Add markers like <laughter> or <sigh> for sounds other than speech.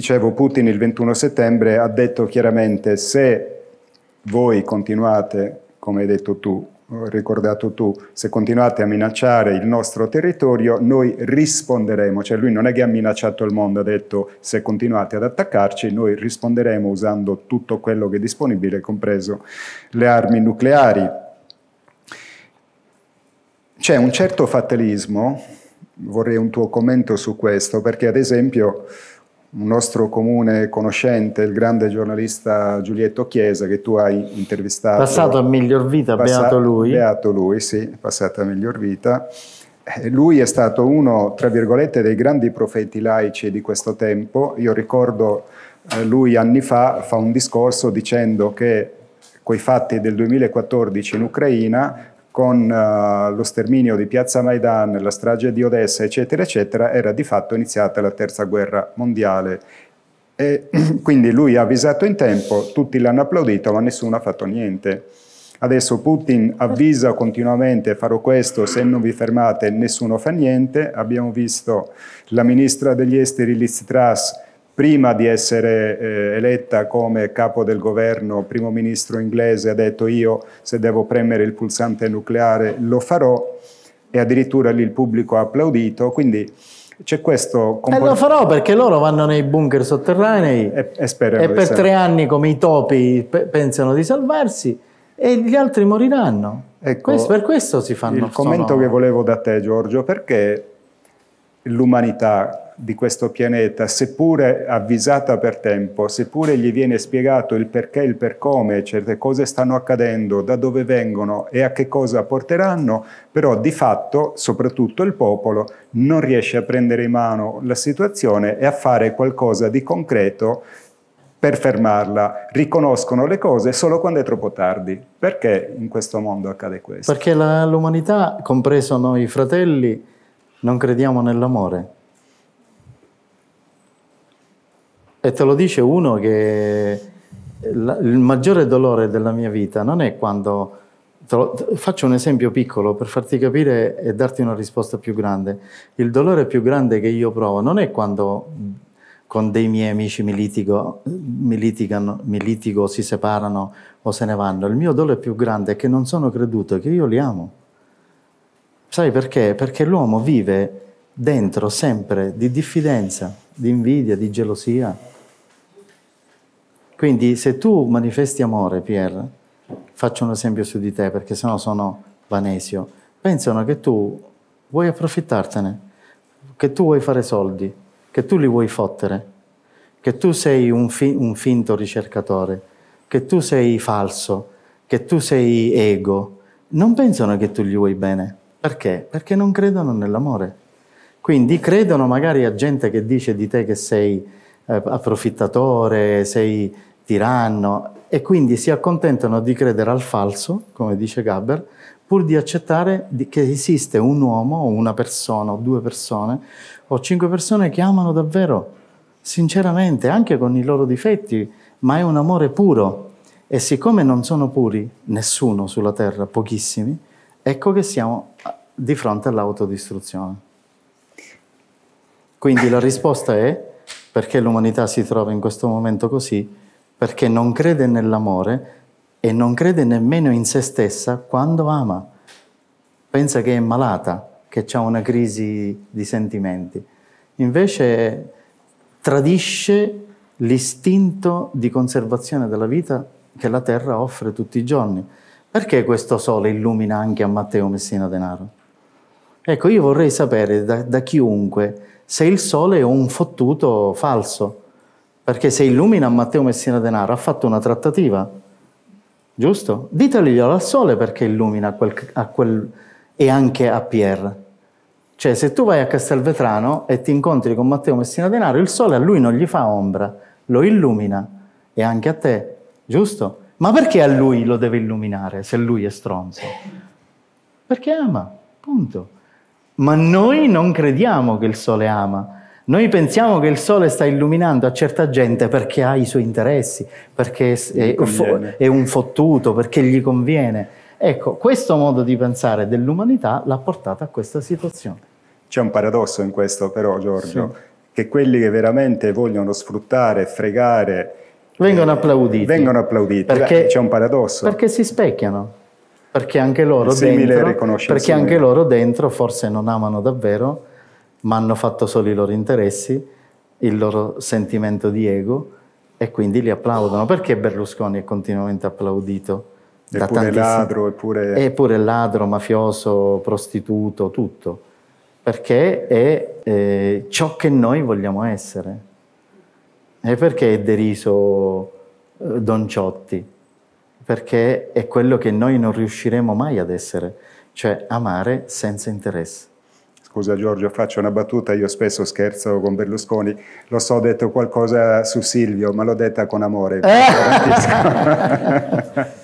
dicevo, Putin il 21 settembre ha detto chiaramente se voi continuate, come hai detto tu, ricordato tu, se continuate a minacciare il nostro territorio, noi risponderemo. Cioè lui non è che ha minacciato il mondo, ha detto se continuate ad attaccarci, noi risponderemo usando tutto quello che è disponibile, compreso le armi nucleari. C'è un certo fatalismo, vorrei un tuo commento su questo, perché ad esempio un nostro comune conoscente, il grande giornalista Giulietto Chiesa, che tu hai intervistato. Passato a miglior vita, passa- beato lui. Beato lui, sì, passato a miglior vita. Eh, lui è stato uno, tra virgolette, dei grandi profeti laici di questo tempo. Io ricordo eh, lui anni fa fa un discorso dicendo che coi fatti del 2014 in Ucraina con uh, lo sterminio di Piazza Maidan, la strage di Odessa, eccetera, eccetera, era di fatto iniziata la terza guerra mondiale. E, <clears throat> quindi lui ha avvisato in tempo, tutti l'hanno applaudito, ma nessuno ha fatto niente. Adesso Putin avvisa continuamente farò questo, se non vi fermate nessuno fa niente. Abbiamo visto la ministra degli esteri Liz Truss prima di essere eh, eletta come capo del governo, primo ministro inglese, ha detto io se devo premere il pulsante nucleare lo farò e addirittura lì il pubblico ha applaudito, quindi c'è questo comportamento. Eh, lo farò perché loro vanno nei bunker sotterranei e, e, e per tre anni come i topi pe- pensano di salvarsi e gli altri moriranno. Ecco, questo, per questo si fanno... Il commento sono... che volevo da te Giorgio, perché l'umanità di questo pianeta, seppure avvisata per tempo, seppure gli viene spiegato il perché, e il per come, certe cose stanno accadendo, da dove vengono e a che cosa porteranno, però di fatto, soprattutto il popolo, non riesce a prendere in mano la situazione e a fare qualcosa di concreto per fermarla, riconoscono le cose solo quando è troppo tardi. Perché in questo mondo accade questo? Perché l'umanità, compreso noi fratelli, non crediamo nell'amore. E te lo dice uno che il maggiore dolore della mia vita non è quando... Lo, faccio un esempio piccolo per farti capire e darti una risposta più grande. Il dolore più grande che io provo non è quando con dei miei amici mi, litigo, mi, litigano, mi litigo, si separano o se ne vanno. Il mio dolore più grande è che non sono creduto, che io li amo. Sai perché? Perché l'uomo vive dentro sempre di diffidenza, di invidia, di gelosia. Quindi se tu manifesti amore, Pier, faccio un esempio su di te perché sennò sono vanesio, pensano che tu vuoi approfittartene, che tu vuoi fare soldi, che tu li vuoi fottere, che tu sei un, fi un finto ricercatore, che tu sei falso, che tu sei ego. Non pensano che tu gli vuoi bene. Perché? Perché non credono nell'amore. Quindi credono magari a gente che dice di te che sei eh, approfittatore, sei tiranno e quindi si accontentano di credere al falso, come dice Gabber, pur di accettare che esiste un uomo, una persona, o due persone, o cinque persone che amano davvero, sinceramente, anche con i loro difetti, ma è un amore puro. E siccome non sono puri nessuno sulla terra, pochissimi, ecco che siamo ah, di fronte all'autodistruzione. Quindi la risposta è perché l'umanità si trova in questo momento così, perché non crede nell'amore e non crede nemmeno in se stessa quando ama. Pensa che è malata, che ha una crisi di sentimenti. Invece tradisce l'istinto di conservazione della vita che la terra offre tutti i giorni. Perché questo sole illumina anche a Matteo Messina Denaro? Ecco, io vorrei sapere da, da chiunque se il sole è un fottuto falso perché se illumina Matteo Messina Denaro ha fatto una trattativa, giusto? Diteglielo al sole perché illumina quel, a quel, e anche a Pierre. Cioè se tu vai a Castelvetrano e ti incontri con Matteo Messina Denaro, il sole a lui non gli fa ombra, lo illumina e anche a te, giusto? Ma perché a lui lo deve illuminare se lui è stronzo? Perché ama, punto. Ma noi non crediamo che il sole ama noi pensiamo che il sole sta illuminando a certa gente perché ha i suoi interessi, perché è, è un fottuto, perché gli conviene. Ecco, questo modo di pensare dell'umanità l'ha portata a questa situazione. C'è un paradosso in questo però, Giorgio, sì. che quelli che veramente vogliono sfruttare, fregare... Vengono eh, applauditi. Vengono applauditi, perché, c'è un paradosso. Perché si specchiano, perché anche loro, dentro, perché anche loro dentro forse non amano davvero ma hanno fatto solo i loro interessi, il loro sentimento di ego e quindi li applaudono. Perché Berlusconi è continuamente applaudito? Da eppure ladro, eppure... eppure ladro, mafioso, prostituto, tutto. Perché è eh, ciò che noi vogliamo essere. E perché è deriso eh, Don Ciotti? Perché è quello che noi non riusciremo mai ad essere, cioè amare senza interesse scusa Giorgio, faccio una battuta, io spesso scherzo con Berlusconi, lo so, ho detto qualcosa su Silvio, ma l'ho detta con amore. Eh. <laughs>